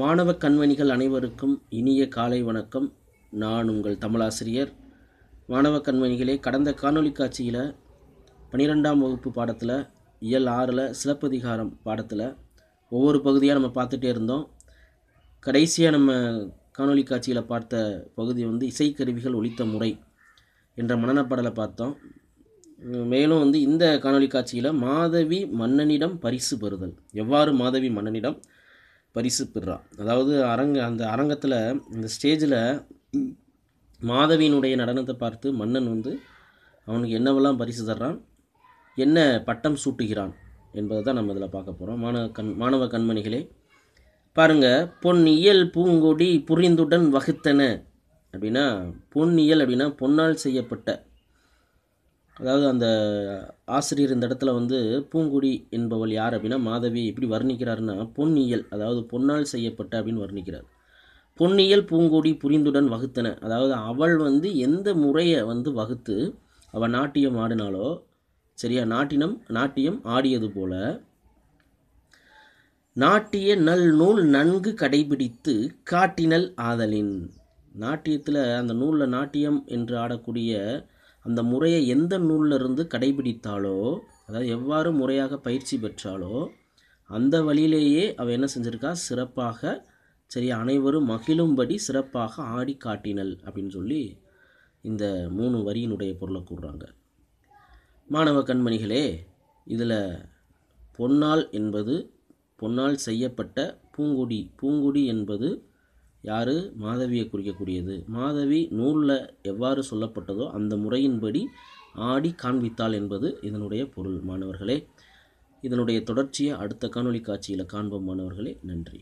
மாணவ கண்மணிகள் அனைவருக்கும் இனிய காலை வணக்கம் நான் உங்கள் தமிழாசிரியர் மாணவ கண்மணிகளே கடந்த காணொலி காட்சியில் பன்னிரெண்டாம் வகுப்பு பாடத்தில் இயல் ஆறில் சிலப்பதிகாரம் பாடத்தில் ஒவ்வொரு பகுதியாக நம்ம பார்த்துட்டே இருந்தோம் கடைசியாக நம்ம காணொலி காட்சியில் பார்த்த பகுதி வந்து இசைக்கருவிகள் ஒழித்த முறை என்ற மனநப்பாடலை பார்த்தோம் மேலும் வந்து இந்த காணொலி காட்சியில் மாதவி மன்னனிடம் பரிசு பெறுதல் எவ்வாறு மாதவி மன்னனிடம் பரிசு பெறுறான் அதாவது அரங்க அந்த அரங்கத்தில் இந்த ஸ்டேஜில் மாதவியினுடைய நடனத்தை பார்த்து மன்னன் வந்து அவனுக்கு என்னவெல்லாம் பரிசு தர்றான் என்ன பட்டம் சூட்டுகிறான் என்பதை தான் நம்ம இதில் பார்க்க போகிறோம் மாணவ கண் மாணவ கண்மணிகளே பாருங்கள் பொன் இயல் பூங்கொடி புரிந்துடன் வகுத்தன அப்படின்னா பொன் இயல் அப்படின்னா பொன்னால் செய்யப்பட்ட அதாவது அந்த ஆசிரியர் இந்த இடத்துல வந்து பூங்குடி என்பவள் யார் அப்படின்னா மாதவி எப்படி வர்ணிக்கிறாருன்னா பொன்னியல் அதாவது பொன்னால் செய்யப்பட்ட அப்படின்னு வர்ணிக்கிறார் பொன்னியல் பூங்கொடி புரிந்துடன் வகுத்தன அதாவது அவள் வந்து எந்த முறையை வந்து வகுத்து அவள் நாட்டியம் ஆடினாலோ சரியா நாட்டினம் நாட்டியம் ஆடியது போல நாட்டிய நல் நூல் நன்கு கடைபிடித்து காட்டினல் ஆதலின் நாட்டியத்தில் அந்த நூலில் நாட்டியம் என்று ஆடக்கூடிய அந்த முறையை எந்த நூலிலிருந்து கடைபிடித்தாலோ அதாவது எவ்வாறு முறையாக பயிற்சி பெற்றாலோ அந்த வழியிலேயே அவள் என்ன செஞ்சுருக்கா சிறப்பாக சரி அனைவரும் மகிழும்படி சிறப்பாக ஆடி காட்டினல் அப்படின்னு சொல்லி இந்த மூணு வரியினுடைய பொருளை கூறுறாங்க மாணவ கண்மணிகளே இதில் பொன்னால் என்பது பொன்னால் செய்யப்பட்ட பூங்குடி பூங்குடி என்பது யார் மாதவியை குறிக்கக்கூடியது மாதவி நூலில் எவ்வாறு சொல்லப்பட்டதோ அந்த முறையின்படி ஆடி காண்பித்தாள் என்பது இதனுடைய பொருள் மாணவர்களே இதனுடைய தொடர்ச்சியை அடுத்த காணொளி காட்சியில் காண்போம் மாணவர்களே நன்றி